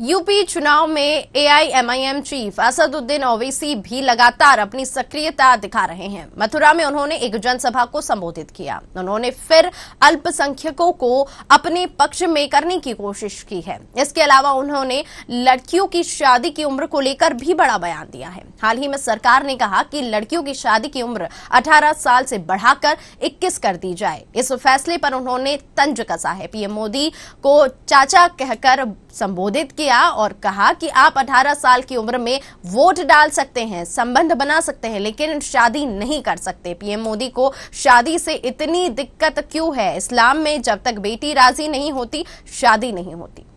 UP चुनाव में AIMIM chief Asaduddin Owaisi भी लगातार अपनी सक्रियता दिखा रहे हैं मथुरा में उन्होंने एक जनसभा को संबोधित किया उन्होंने फिर अल्पसंख्यकों को अपने पक्ष में करने की कोशिश की है इसके अलावा उन्होंने लड़कियों की शादी की उम्र को लेकर भी बड़ा बयान दिया है हाल ही में सरकार ने कहा कि लड़कियों की शादी की उम्र अठारह साल से बढ़ाकर इक्कीस कर दी जाए इस फैसले पर उन्होंने तंज कसा है पीएम मोदी को चाचा कहकर संबोधित किया और कहा कि आप 18 साल की उम्र में वोट डाल सकते हैं संबंध बना सकते हैं लेकिन शादी नहीं कर सकते पीएम मोदी को शादी से इतनी दिक्कत क्यों है इस्लाम में जब तक बेटी राजी नहीं होती शादी नहीं होती